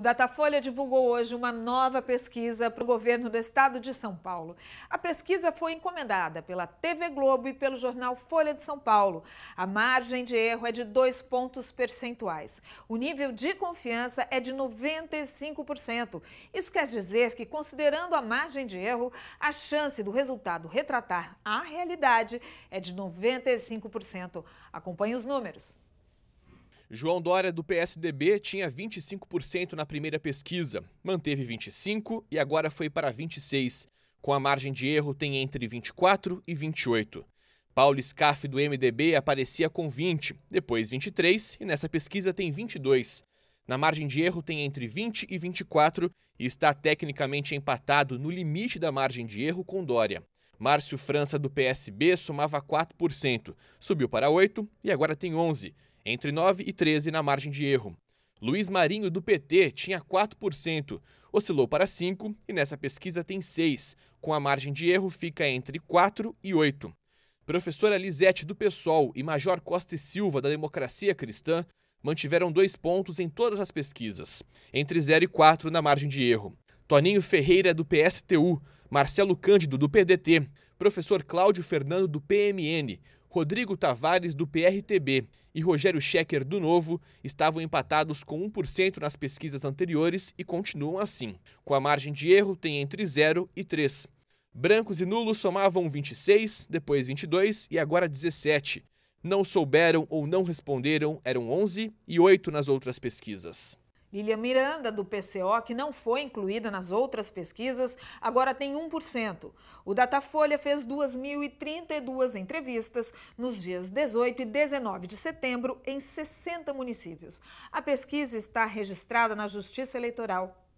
O Datafolha divulgou hoje uma nova pesquisa para o governo do estado de São Paulo. A pesquisa foi encomendada pela TV Globo e pelo jornal Folha de São Paulo. A margem de erro é de dois pontos percentuais. O nível de confiança é de 95%. Isso quer dizer que, considerando a margem de erro, a chance do resultado retratar a realidade é de 95%. Acompanhe os números. João Dória, do PSDB, tinha 25% na primeira pesquisa, manteve 25% e agora foi para 26%, com a margem de erro tem entre 24% e 28%. Paulo Scaff, do MDB, aparecia com 20%, depois 23% e nessa pesquisa tem 22%. Na margem de erro tem entre 20% e 24% e está tecnicamente empatado no limite da margem de erro com Dória. Márcio França, do PSB, somava 4%, subiu para 8% e agora tem 11% entre 9% e 13% na margem de erro. Luiz Marinho, do PT, tinha 4%, oscilou para 5% e nessa pesquisa tem 6%, com a margem de erro fica entre 4% e 8%. Professora Lisete, do PSOL, e Major Costa e Silva, da Democracia Cristã, mantiveram dois pontos em todas as pesquisas, entre 0 e 4 na margem de erro. Toninho Ferreira, do PSTU, Marcelo Cândido, do PDT, professor Cláudio Fernando, do PMN, Rodrigo Tavares, do PRTB, e Rogério Schecker, do Novo, estavam empatados com 1% nas pesquisas anteriores e continuam assim. Com a margem de erro, tem entre 0 e 3. Brancos e nulos somavam 26, depois 22 e agora 17. Não souberam ou não responderam eram 11 e 8 nas outras pesquisas. Lília Miranda, do PCO, que não foi incluída nas outras pesquisas, agora tem 1%. O Datafolha fez 2.032 entrevistas nos dias 18 e 19 de setembro em 60 municípios. A pesquisa está registrada na Justiça Eleitoral.